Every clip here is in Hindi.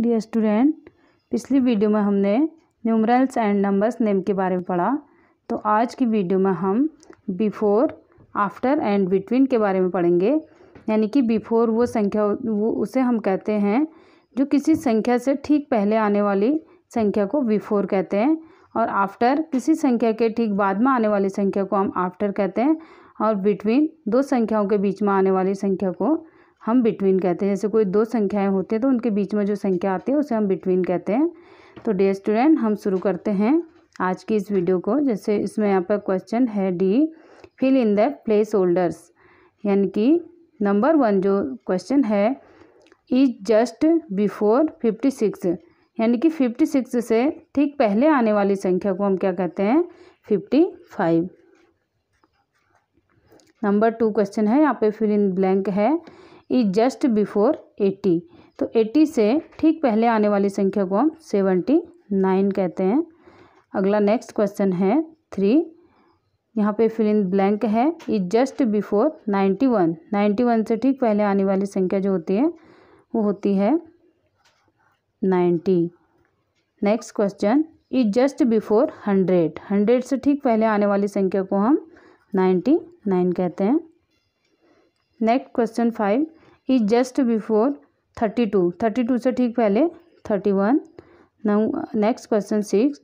डियर स्टूडेंट पिछली वीडियो में हमने न्यूमरल्स एंड नंबर्स नेम के बारे में पढ़ा तो आज की वीडियो में हम बिफोर आफ्टर एंड बिटवीन के बारे में पढ़ेंगे यानी कि बिफोर वो संख्या वो उसे हम कहते हैं जो किसी संख्या से ठीक पहले आने वाली संख्या को बिफोर कहते हैं और आफ्टर किसी संख्या के ठीक बाद में आने वाली संख्या को हम आफ्टर कहते हैं और बिटवीन दो संख्याओं के बीच में आने वाली संख्या को हम बिटवीन कहते हैं जैसे कोई दो संख्याएं होती हैं तो उनके बीच में जो संख्या आती है उसे हम बिटवीन कहते हैं तो डे स्टूडेंट हम शुरू करते हैं आज की इस वीडियो को जैसे इसमें यहाँ पर क्वेश्चन है the fill in the placeholders यानी कि नंबर वन जो क्वेश्चन है is just before fifty six यानी कि फिफ्टी सिक्स से ठीक पहले आने वाली संख्या को हम क्या कहते हैं fifty five number two question है यहाँ पे फिल इन ब्लैंक है इज जस्ट बिफोर एट्टी तो एट्टी से ठीक पहले आने वाली संख्या को हम सेवेंटी नाइन कहते हैं अगला नेक्स्ट क्वेश्चन है थ्री यहाँ पे फिल इन ब्लैंक है is just before ninety one ninety one से ठीक पहले आने वाली संख्या जो होती है वो होती है ninety next question is just before hundred hundred से ठीक पहले आने वाली संख्या को हम नाइन्टी नाइन कहते हैं नेक्स्ट क्वेश्चन फाइव ही just before thirty two thirty two से ठीक पहले thirty one next question six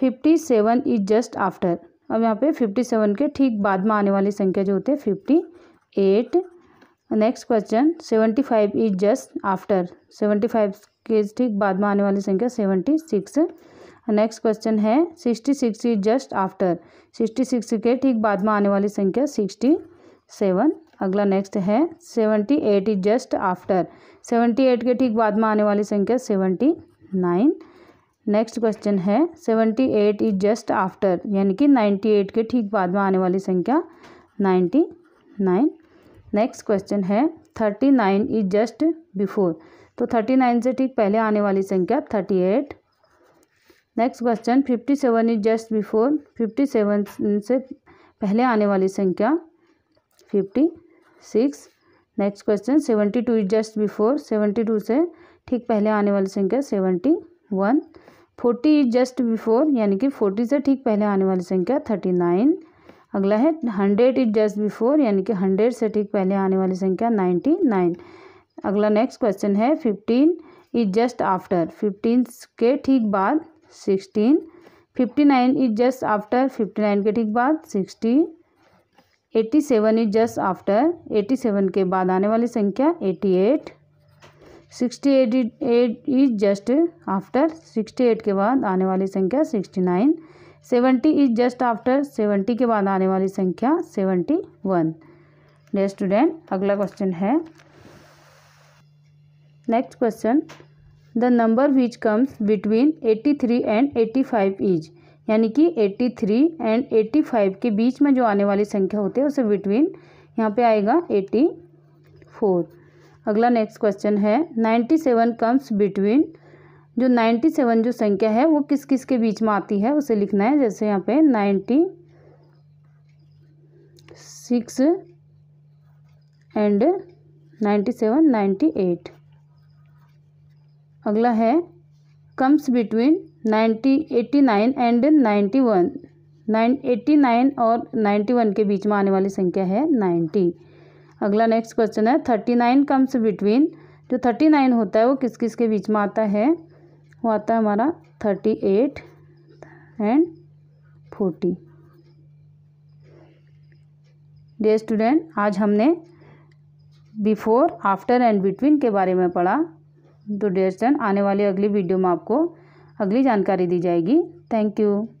fifty seven is just after अब यहाँ पे फिफ्टी सेवन के ठीक बाद में आने वाली संख्या जो होती है fifty eight next question seventy five is just after seventy five के ठीक बाद में आने वाली संख्या सेवेंटी सिक्स नेक्स्ट क्वेश्चन है sixty six is just after sixty six के ठीक बाद में आने वाली संख्या सिक्सटी सेवन अगला नेक्स्ट है seventy eight is just after seventy eight के ठीक बाद में आने वाली संख्या सेवेंटी नाइन नेक्स्ट क्वेश्चन है seventy eight is just after यानी कि नाइन्टी एट के ठीक बाद में आने वाली संख्या नाइन्टी नाइन नेक्स्ट क्वेश्चन है thirty nine is just before तो थर्टी नाइन से ठीक पहले आने वाली संख्या thirty eight next question fifty seven is just before fifty seven से पहले आने वाली संख्या fifty six next question seventy two is just before seventy two से ठीक पहले आने वाली संख्या seventy one forty is just before यानी कि फोर्टी से ठीक पहले आने वाली संख्या थर्टी नाइन अगला है हंड्रेड इज जस्ट बिफोर यानी कि हंड्रेड से ठीक पहले आने वाली संख्या नाइन्टी नाइन अगला नेक्स्ट क्वेश्चन है fifteen is just after fifteen के ठीक बाद sixteen fifty nine is just after fifty nine के ठीक बाद sixty eighty seven is just after eighty seven के बाद आने वाली संख्या eighty eight sixty eight eight is just after sixty eight के बाद आने वाली संख्या sixty nine seventy is just after seventy के बाद आने वाली संख्या सेवेंटी वन डे स्टूडेंट अगला क्वेश्चन है next question the number which comes between eighty three and eighty five is यानी कि 83 एंड 85 के बीच में जो आने वाली संख्या होती है उसे बिटवीन यहाँ पे आएगा 84 अगला नेक्स्ट क्वेश्चन है 97 कम्स बिटवीन जो 97 जो संख्या है वो किस किस के बीच में आती है उसे लिखना है जैसे यहाँ पे 96 एंड 97 98 अगला है comes between ninety eighty nine and ninety one nine eighty nine और नाइन्टी वन के बीच में आने वाली संख्या है नाइन्टी अगला नेक्स्ट क्वेश्चन है थर्टी नाइन कम्स बिटवीन जो थर्टी नाइन होता है वो किस किस के बीच में आता है वो आता है हमारा thirty eight and forty day student आज हमने बिफोर आफ्टर एंड बिटवीन के बारे में पढ़ा तो डे स्टूडेंट आने वाली अगली वीडियो में आपको अगली जानकारी दी जाएगी थैंक यू